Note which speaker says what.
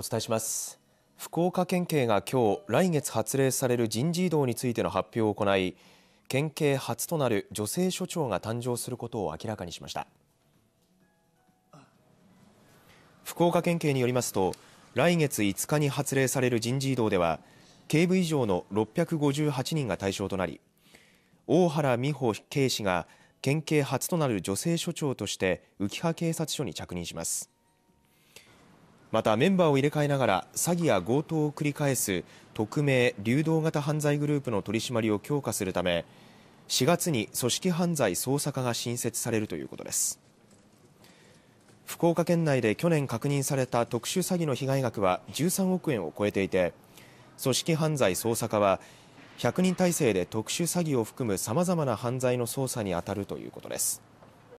Speaker 1: お伝えします福岡県警が今日来月発令される人事異動についての発表を行い県警初となる女性署長が誕生することを明らかにしました福岡県警によりますと来月5日に発令される人事異動では警部以上の658人が対象となり大原美穂警視が県警初となる女性署長として浮羽警察署に着任しますまたメンバーを入れ替えながら詐欺や強盗を繰り返す匿名・流動型犯罪グループの取り締まりを強化するため4月に組織犯罪捜査課が新設されるということです福岡県内で去年確認された特殊詐欺の被害額は13億円を超えていて組織犯罪捜査課は100人体制で特殊詐欺を含むさまざまな犯罪の捜査に当たるということです